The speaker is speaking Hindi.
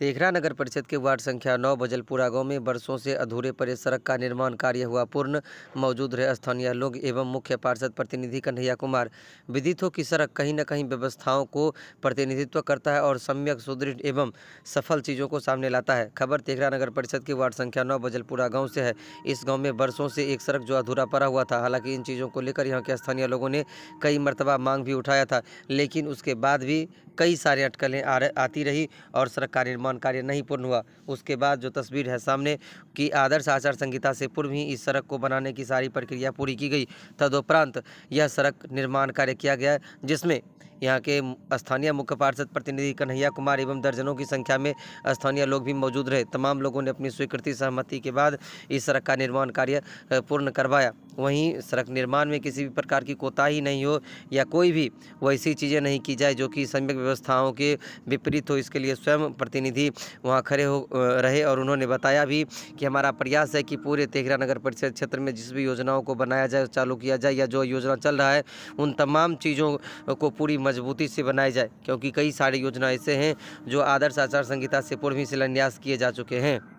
तेघरा नगर परिषद के वार्ड संख्या नौ बजलपुरा गांव में बरसों से अधूरे पड़े सड़क का निर्माण कार्य हुआ पूर्ण मौजूद रहे स्थानीय लोग एवं मुख्य पार्षद प्रतिनिधि कन्हैया कुमार विदित हो कि सड़क कहीं न कहीं व्यवस्थाओं को प्रतिनिधित्व करता है और सम्यक सुदृढ़ एवं सफल चीज़ों को सामने लाता है खबर तेघरा नगर परिषद के वार्ड संख्या नौ बजलपुरा गाँव से है इस गाँव में बरसों से एक सड़क जो अधूरा पड़ा हुआ था हालांकि इन चीज़ों को लेकर यहाँ के स्थानीय लोगों ने कई मरतबा मांग भी उठाया था लेकिन उसके बाद भी कई सारी अटकलें आती रही और सड़क का निर्माण निर्माण कार्य नहीं पूर्ण हुआ उसके बाद जो तस्वीर है सामने कि आदर्श आचार संहिता से पूर्व ही इस सड़क को बनाने की सारी प्रक्रिया पूरी की गई तदुपरांत यह सड़क निर्माण कार्य किया गया जिसमें यहाँ के स्थानीय मुख्य पार्षद प्रतिनिधि कन्हैया कुमार एवं दर्जनों की संख्या में स्थानीय लोग भी मौजूद रहे तमाम लोगों ने अपनी स्वीकृति सहमति के बाद इस सड़क का निर्माण कार्य पूर्ण करवाया वहीं सड़क निर्माण में किसी भी प्रकार की कोताही नहीं हो या कोई भी वैसी चीज़ें नहीं की जाए जो कि सम्यक व्यवस्थाओं के विपरीत हो इसके लिए स्वयं प्रतिनिधि वहाँ खड़े हो रहे और उन्होंने बताया भी कि हमारा प्रयास है कि पूरे तेघरा नगर परिषद क्षेत्र में जिस भी योजनाओं को बनाया जाए चालू किया जाए या जो योजना चल रहा है उन तमाम चीज़ों को पूरी मजबूती से बनाई जाए क्योंकि कई सारी योजना ऐसे हैं जो आदर्श आचार संहिता से पूर्व ही शिलान्यास किए जा चुके हैं